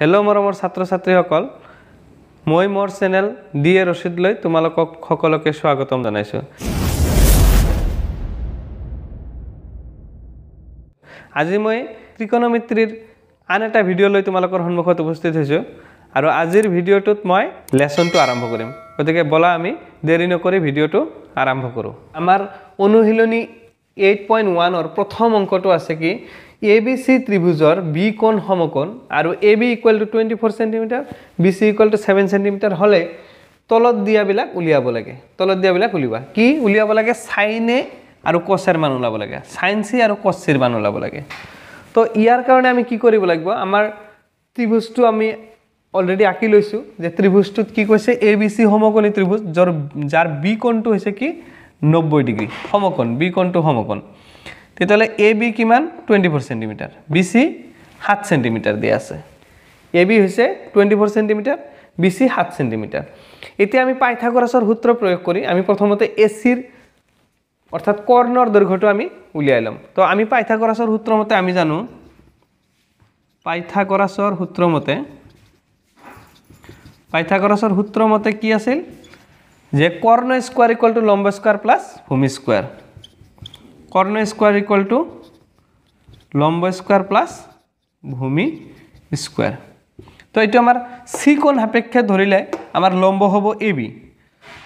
hello' মৰমৰ ছাত্ৰ ছাত্ৰীসকল মই মোৰ চেনেল ডি এ ৰচিদ লৈ তোমালোকক সকলোকে স্বাগতম জনাইছোঁ আজি মই ত্ৰিকোণমিত্ৰীৰ আন এটা ভিডিঅ' লৈ তোমালোকৰ সন্মুখত উপস্থিত হৈছোঁ আৰু আজিৰ ভিডিঅ'টোত মই লেচনটো আৰম্ভ কৰিম গতিকে বলা আমি দেৰি নকৰি ভিডিঅ'টো আৰম্ভ কৰোঁ আমাৰ অনুশীলনী এইট পইণ্ট ওৱানৰ প্ৰথম অংকটো আছে কি এ বি সি ত্ৰিভুজৰ বি কণ সমকণ আৰু A B equal to twenty four centimetre B C equal to seven centimetre হ'লে তলত দিয়াবিলাক উলিয়াব লাগে তলত দিয়াবিলাক উলিওৱা কি উলিয়াব লাগে চাইনে আৰু কচেৰ মান ওলাব লাগে চাইন চি আৰু কচিৰ মান ওলাব লাগে তো ইয়াৰ কাৰণে আমি কি কৰিব লাগিব আমাৰ ত্ৰিভুজটো আমি অলৰেডি আঁকি লৈছোঁ যে ত্ৰিভুজটোত কি কৈছে এ বি চি সমকণী ত্ৰিভুজ যাৰ যাৰ বি কণটো হৈছে কি নব্বৈ ডিগ্ৰী সমকণ বি কণটো সমকণ তেতিয়াহ'লে এ বি কিমান twenty four centimetre B C সাত চেণ্টিমিটাৰ দিয়া আছে এ বি হৈছে twenty four centimetre B C সাত চেণ্টিমিটাৰ এতিয়া আমি পাইথাগৰাছৰ সূত্ৰ প্ৰয়োগ কৰি আমি প্ৰথমতে এ চিৰ অৰ্থাৎ কৰ্ণৰ দৈৰ্ঘ্যটো আমি উলিয়াই ল'ম তো আমি পাইথাগৰাছৰ সূত্ৰমতে আমি জানো পাইথাগৰাছৰ সূত্ৰমতে পাইথাগৰাছৰ সূত্ৰমতে কি আছিল যে কৰ্ণ স্কোৱাৰ ইকুৱেল টু লম্ব স্কোৱাৰ প্লাছ ভূমি স্কোৱাৰ कर्ण स्क्वायर इक्वल टू लम्ब स्क्वायर प्लस भूमि स्क्वायर तो ये आम सी कोण सपेक्षे धरले आम लम्ब हम ए वि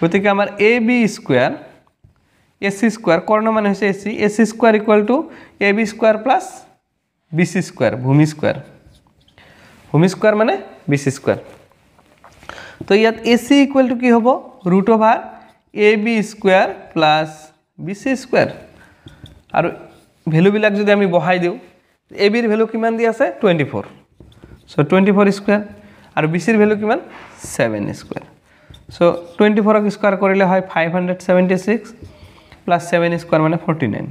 गति के आम ए वि स्कुर ए सी स्कुर कर्ण मान से A C A C square equal to A B square plus B C square भूमि स्कुर भूमि स्कुर मानने बी सी स्कुर तो इतना ए सी इक्वल टू कि हम root over A B square plus B C square আৰু ভেলুবিলাক যদি আমি বহাই দিওঁ এ বিৰ ভেলু কিমান দি আছে twenty four so' twenty four square আৰু বি চিৰ ভেলু কিমান ছেভেন স্কুৱেৰ চ' টুৱেণ্টি ফ'ৰক স্কুৱাৰ কৰিলে হয় five hundred seventy six plus seven square মানে ফৰ্টি নাইন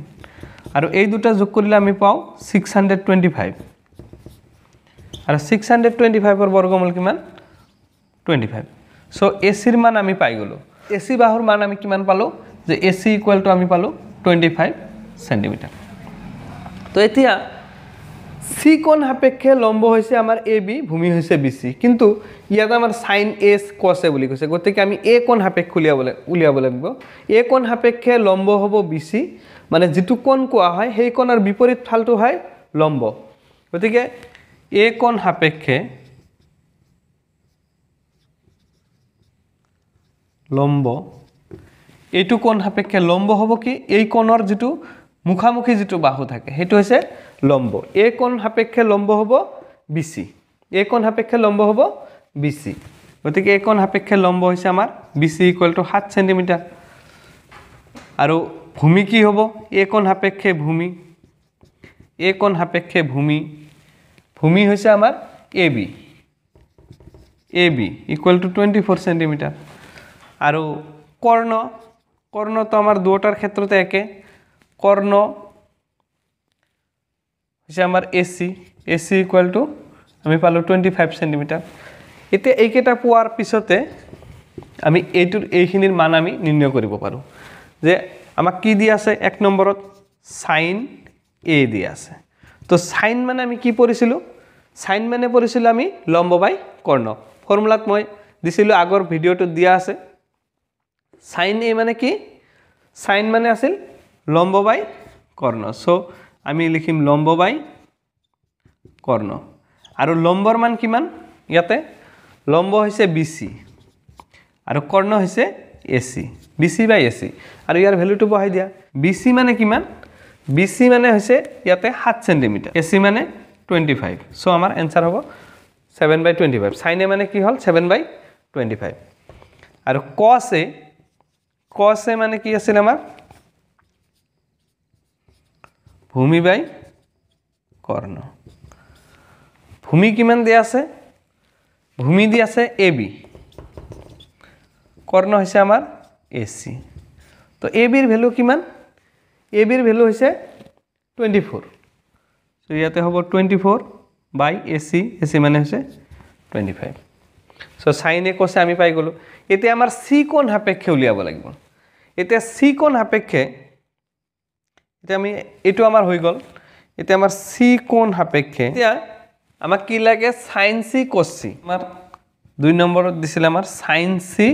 আৰু এই দুটা যোগ কৰিলে আমি পাওঁ ছিক্স হাণ্ড্ৰেড টুৱেণ্টি ফাইভ আৰু ছিক্স হাণ্ড্ৰেড টুৱেণ্টি ফাইভৰ বৰ্গমূল কিমান টুৱেণ্টি ফাইভ চ' এ চিৰ মান আমি পাই গ'লোঁ এ চি বাহুৰ মান আমি কিমান পালোঁ যে এ চি ইকুৱেলটো আমি পালোঁ টুৱেণ্টি ফাইভ সেন্টিমিটার তো এতিয়া সি কোণ সাপেক্ষে লম্ব হয়েছে আমার এ বি ভূমি হয়েছে বি সি কিন্তু ইয়াত আমার সাইন এস কসে বলে কেছে গতি আমি এ কোণ সাপেক্ষে উলিয়াব উলিয়াব লাগবে এ কোণ সাপেক্ষে লম্ব হব বি সি মানে যেটু কোণ কোয়া হয় সেই কোণার বিপরীত ফালটো হয় লম্ব গতি এ কোণ সাপেক্ষে লম্ব এইটো কোণ সাপেক্ষে লম্ব হব কি এই কোণৰ যিটো মুখামুখি যিটো বাহু থাকে সেইটো হৈছে লম্ব এইকণ সাপেক্ষে লম্ব হ'ব বি চি এইকণ সাপেক্ষে লম্ব হ'ব বি চি গতিকে এইকণ সাপেক্ষে লম্ব হৈছে আমাৰ বি চি ইকুৱেল টু সাত চেণ্টিমিটাৰ আৰু ভূমি কি হ'ব এইকণ সাপেক্ষে ভূমি এইকণ সাপেক্ষে ভূমি ভূমি হৈছে আমাৰ A B A B equal to twenty four centimetre আৰু কৰ্ণ কৰ্ণটো আমাৰ দুয়োটাৰ ক্ষেত্ৰতে একে কর্ণ হচ্ছে আমার এসি এসি ইকুয়াল টু আমি পালো টুয়েন্টি ফাইভ সেন্টিমিটার এটা এইকটা পার পিছতে আমি এইটার এইখিনির মান আমি নির্ণয় করব পো যে আমার কি দিয়ে আছে এক নম্বরত সাইন এ দিয়ে আছে তো সাইন মানে আমি কি পড়েছিল সাইন মানে পড়েছিল আমি লম্ব বাই কর্ণ ফর্মুলাত মই দিছিলোঁ আগৰ ভিডিঅ'টোত দিয়া আছে চাইন এ মানে কি চাইন মানে আছিল লম্ব বাই কর্ণ সো আমি লিখিম লম্ব বাই কর্ণ আর লম্বর মান কি ইয়াতে লম্ব হয়েছে বিসি আর কর্ণ হয়েছে এসি বিসি বাই এসি আর ইয়ার ভ্যালুটু বহাই দিয়া বিসি মানে কি বিসি মানে হয়েছে ইয়াতে সাত সেন্টিমিটার এসি মানে টুয়েন্টি ফাইভ সো আমার এনসার হব সেভেন বাই টুয়েন্টি ফাইভ সাইনে মানে কি হল সেভেন বাই টুয়েন্টি ফাইভ আর কসে কসে মানে কি আছে আমার ভূমি বাই কৰ্ণ ভূমি কিমান দিয়া আছে ভূমি দি আছে এ বি কৰ্ণ হৈছে আমাৰ এ চি তো এ বিৰ ভ্যালু কিমান এ বিৰ ভেলু হৈছে টুৱেণ্টি ফ'ৰ সো ইয়াতে হব twenty four by A C A C মানে হৈছে টুৱেণ্টি ফাইভ সো সাইনে কৈছে আমি পাই গ'লোঁ এতিয়া আমাৰ সি কোণ সাপেক্ষে উলিয়াব লাগিব এতিয়া সি কোণ সাপেক্ষে এতিয়া আমি এইটো আমাৰ হৈ গ'ল এতিয়া আমাৰ চি কোণ সাপেক্ষে এতিয়া আমাক কি লাগে চাইন চি কচি আমাৰ দুই নম্বৰত দিছিলে আমাৰ চাইন চি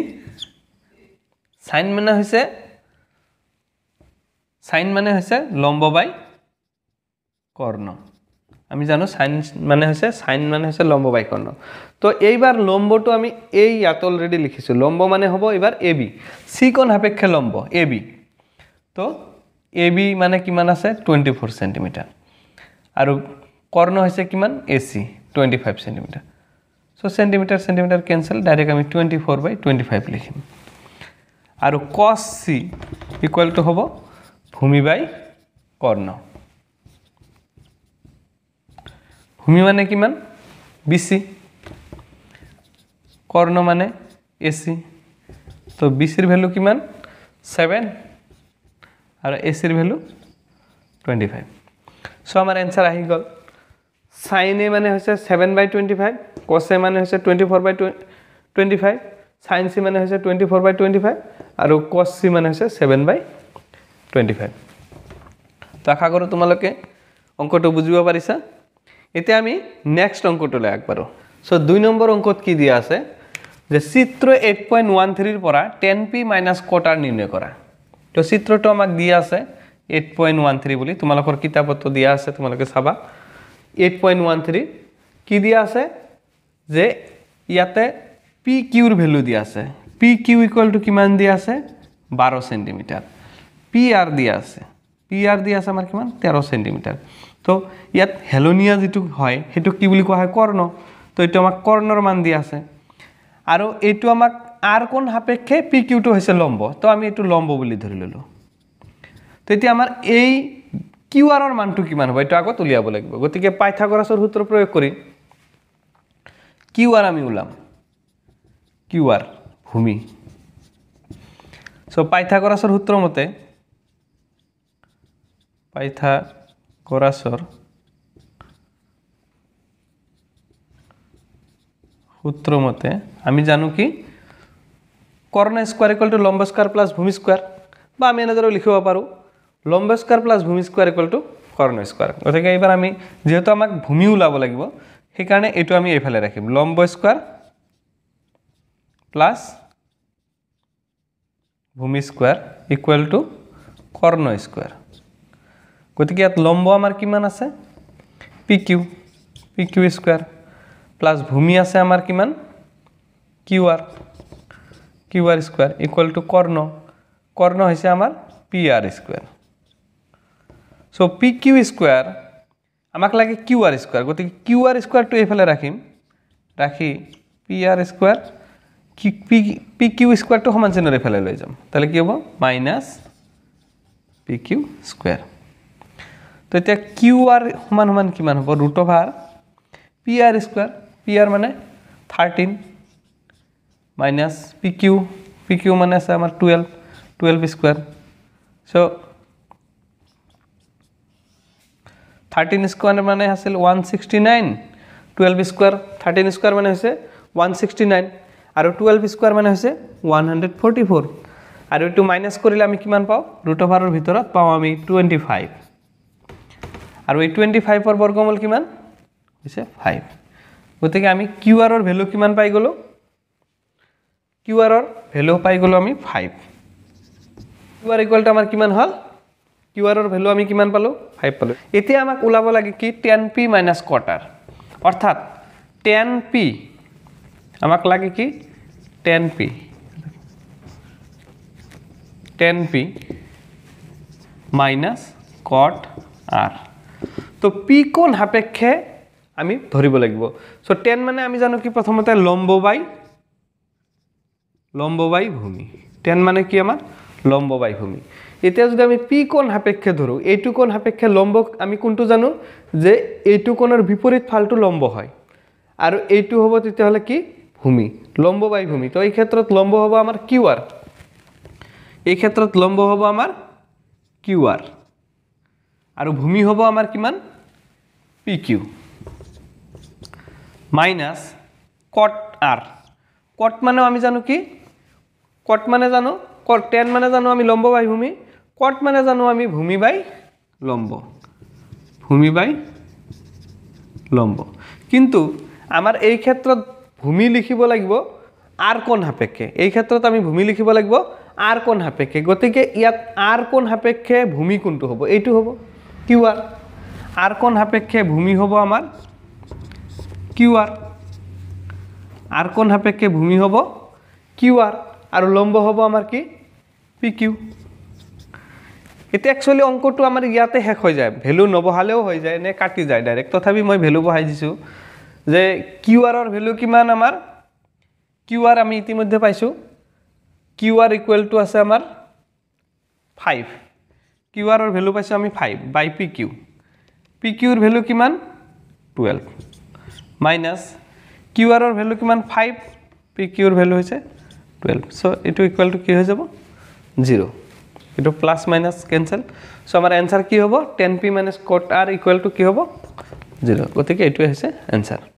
চাইন মানে হৈছে চাইন মানে হৈছে লম্ব বাই কৰ্ণ আমি জানো চাইন মানে হৈছে চাইন মানে হৈছে লম্ব বাই কৰ্ণ তো এইবাৰ লম্বটো আমি এই ইয়াত অলৰেডি লিখিছোঁ লম্ব মানে হ'ব এইবাৰ এ বি চি কণ সাপেক্ষে লম্ব এ বি তো এ বি মানে কিমান আছে টুৱেণ্টি ফ'ৰ চেণ্টিমিটাৰ আৰু কৰ্ণ হৈছে কিমান A C twenty five centimetre so' centimetre centimetre cancel direct আমি twenty four by twenty five লিখিম আৰু কছ চি ইকুৱেল টু হ'ব ভূমি বাই কৰ্ণ ভূমি মানে কিমান বি চি কৰ্ণ মানে এ চি ত' বি চিৰ ভেলু কিমান ছেভেন আৰু এ চিৰ ভেলু টুৱেণ্টি ফাইভ চ' আমাৰ এনচাৰ আহি গ'ল চাইন এ মানে হৈছে ছেভেন বাই টুৱেণ্টি ফাইভ কছ এ মানে হৈছে টুৱেণ্টি ফ'ৰ বাই টুৱে টুৱেণ্টি ফাইভ চাইন চি মানে হৈছে twenty four by twenty five আৰু কছ চি মানে হৈছে ছেভেন বাই টুৱেণ্টি ফাইভ তো আশা কৰোঁ তোমালোকে অংকটো বুজিব পাৰিছা এতিয়া আমি নেক্সট অংকটোলৈ আগবাঢ়োঁ চ' দুই নম্বৰ অংকত কি দিয়া আছে যে চিত্ৰ এইট পইণ্ট ওৱান থ্ৰীৰ পৰা টেন পি মাইনাছ কটাৰ নিৰ্ণয় কৰা তো চিত্ৰটো আমাক দি আছে এইট পইণ্ট ওৱান থ্ৰী বুলি তোমালোকৰ কিতাপতো দিয়া আছে তোমালোকে চাবা এইট পইণ্ট ওৱান থ্ৰী কি দিয়া আছে যে ইয়াতে পি কিউৰ ভেলু দিয়া আছে পি কিউ ইকুৱেলটো কিমান দিয়া আছে বাৰ চেণ্টিমিটাৰ পি আৰ দিয়া আছে পি আৰ দিয়া আছে আমাৰ কিমান তেৰ চেণ্টিমিটাৰ তো ইয়াত হেলনীয়া যিটো হয় সেইটো কি বুলি কোৱা হয় কৰ্ণ তো এইটো আমাক কৰ্ণৰ মান দিয়া আছে আৰু এইটো আমাক আর কোন সাপেক্ষে পি কিউটো হৈছে লম্ব তো আমি এইটো লম্ব বুলি ধৰি ল'লোঁ তো এতিয়া আমাৰ এই কিউ আৰৰ মানটো কিমান হ'ব এইটো আগত উলিয়াব লাগিব গতিকে পাইথাগৰাছৰ সূত্ৰ প্ৰয়োগ কৰি কিউ আৰ আমি ওলাম কিউ আৰ ভূমি চ' পাইথাগৰাছৰ সূত্ৰ মতে পাইথাগৰাছৰ সূত্ৰ মতে আমি জানো কি কৰ্ণ স্কুৱাৰ ইকুৱেল টু লম্ব স্কুৱাৰ প্লাছ ভূমি স্কুৱাৰ বা আমি এনেদৰেও লিখিব পাৰোঁ লম্ব স্কুৱাৰ প্লাছ ভূমি স্কুৱাৰ ইকুৱেল টু কৰ্ণ স্কুৱাৰ গতিকে এইবাৰ আমি যিহেতু আমাক ভূমি ওলাব লাগিব সেইকাৰণে এইটো আমি এইফালে ৰাখিম লম্ব স্কুৱাৰ প্লাছ ভূমি স্কুৱাৰ ইকুৱেল টু কৰ্ণ স্কুৱাৰ গতিকে ইয়াত লম্ব আমাৰ কিমান আছে P Q P Q square plus ভূমি আছে আমাৰ কিমান Q R Q R square equal to কর্ণ কর্ণ হয়েছে আমার P R square so P Q square আমার লাগে কিউ আর স্কোয়ার গতি কিউ আর স্কোয়ারটা এইফেলে রাখি রাখি P R square P Q স্কোয়ারটা সমান চিহ্নের এফেলে লো যাব তাহলে কি হব মাইনাস পি কিউ স্কোয়ার তো এটা কিউ আর সমান সমান কি হব root of R P R square P R মানে thirteen minus P Q P Q মানে আছে আমাৰ twelve twelve square so' thirteen square মানে আছিল one sixty nine twelve square thirteen square মানে হৈছে ওৱান ছিক্সটি নাইন আৰু টুৱেলভ স্কুৱাৰ মানে হৈছে ওৱান হাণ্ড্ৰেড ফৰ্টি ফ'ৰ আৰু এইটো মাইনাছ কৰিলে আমি কিমান পাওঁ ৰুট অফ আৰৰ ভিতৰত পাওঁ আমি টুৱেণ্টি ফাইভ আৰু এই টুৱেণ্টি ফাইভৰ বৰ্গমূল কিমান হৈছে ফাইভ গতিকে আমি কিউ আৰৰ ভেলু কিমান পাই গ'লোঁ কিউ কিউআৰ ভ্যালু পাই গলো আমি ফাইভ কিউ কিউআৰ ইকুয়ালটা আমাৰ কিমান হল কিউ কিউআর ভেলু আমি কিমান পালোঁ ফাইভ পালোঁ এতিয়া আমাক ওলাব লাগে কি টেন পি মাইনাস কোয়ার্টার অৰ্থাৎ টেন পি আমাক লাগে কি tan P tan P minus cot R তো পি কোন সাপেক্ষে আমি ধৰিব লাগিব চ' টেন মানে আমি জানো কি প্ৰথমতে লম্ব বাই লম্ববাই ভূমি টেন মানে কি আমাৰ লম্ববাই ভূমি এতিয়া যদি আমি পি কোণ সাপেক্ষে ধৰোঁ এইটো কোণ সাপেক্ষে লম্ব আমি কোনটো জানো যে এইটো কোণেৰ বিপৰীত ফালটো লম্ব হয় আৰু এইটো হব তেতিয়াহলে কি ভূমি লম্ববায়ী ভূমি তো এই ক্ষেত্ৰত লম্ব হব আমাৰ কিউ আৰ এই ক্ষেত্ৰত লম্ব হব আমাৰ কিউ আৰ আৰু ভূমি হব আমাৰ কিমান P Q minus cot R cot মানে আমি জানো কি কট মানে জানো কট টেন মানে জানো আমি লম্ব বাই ভূমি কট মানে জানো আমি ভূমি বাই লম্ব ভূমি বাই লম্ব কিন্তু আমাৰ এই ক্ষেত্ৰত ভূমি লিখিব লাগিব আৰ কোন সাপেক্ষে এই ক্ষেত্ৰত আমি ভূমি লিখিব লাগিব আৰ কোন সাপেক্ষে গতিকে ইয়াত আৰ কোন সাপেক্ষে ভূমি কোনটো হব এইটো হব কিউ আৰ আৰ কোন সাপেক্ষে ভূমি হব আমাৰ কিউ আৰ আৰ কোন সাপেক্ষে ভূমি হব কিউ আৰ আৰু লম্ব হ'ব আমাৰ কি পি কিউ এতিয়া একচুৱেলি অংকটো আমাৰ ইয়াতে শেষ হৈ যায় ভেলু নবহালেও হৈ যায় এনে কাটি যায় ডাইৰেক্ট তথাপি মই ভেলু বহাই দিছোঁ যে কিউ আৰৰ ভেলু কিমান আমাৰ কিউ আৰ আমি ইতিমধ্যে পাইছোঁ কিউ আৰ ইকুৱেল টু আছে আমাৰ ফাইভ কিউ আৰৰ ভেলু পাইছোঁ আমি five by P Q P কিউৰ ভেলু কিমান টুৱেলভ মাইনাছ কিউ আৰৰ ভেলু কিমান ফাইভ পি কিউৰ ভেলু হৈছে টুয়েলভ সো এইটু ইকুয়াল টু কি হয়ে যাব জিরো এইটু প্লাস মাইনাস ক্যানসেল সো আমার অ্যান্সার কি হব টেন পি মাইনাস কট আর ইকুয়াল টু কি হব জিরো গতি এইটাই হয়েছে অ্যান্সার